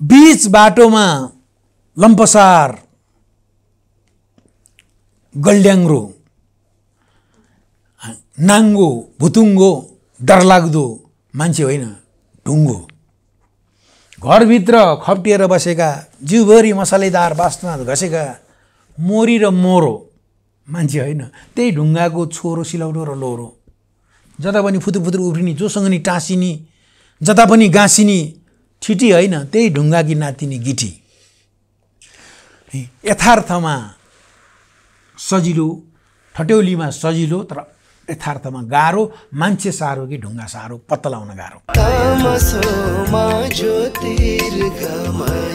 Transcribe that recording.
बिच बाटोमा लम्पसार गल्ड्याङ्रो नाङ्गो भुतुङ्गो डरलाग्दो मान्छे होइन ढुङ्गो घरभित्र खप्टिएर बसेका जिउभरि मसलेदार बास्ना घसेका मोरी र मोरो मान्छे होइन त्यही ढुङ्गाको छोरो सिलौटो र लोरो जता पनि फुतुफुतु फुतुर उफ्रिने जोसँग नि टाँसिनी जता पनि गाँसिनी छिटी होइन त्यही ढुङ्गाकी नातिनी गिटी यथार्थमा सजिलो ठट्यौलीमा सजिलो तर यथार्थमा गाह्रो मान्छे साह्रो कि ढुङ्गा साह्रो पत्ता लगाउन गाह्रो